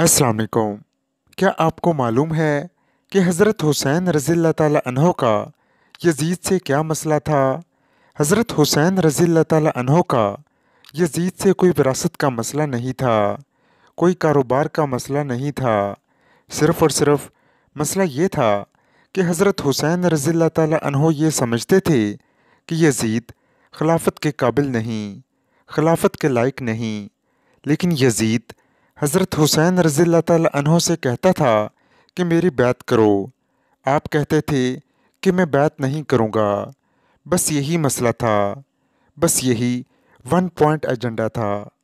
अस्सलाम वालेकुम क्या आपको मालूम है कि हज़रत हुसैन रज़ी तहों का यजीद से क्या मसला था हज़रत हुसैन रज़ी तहों का यजीद से कोई विरासत का मसला नहीं था कोई कारोबार का मसला नहीं था सिर्फ़ और सिर्फ मसला ये था कि हज़रत हुसैन रज़ी तहों ये समझते थे कि यजीद खिलाफत के काबिल नहीं खिलाफत के लायक नहीं लेकिन यजीद हज़रत हुसैन रज़ी तहों से कहता था कि मेरी बैत करो आप कहते थे कि मैं बैत नहीं करूँगा बस यही मसला था बस यही वन पॉइंट एजेंडा था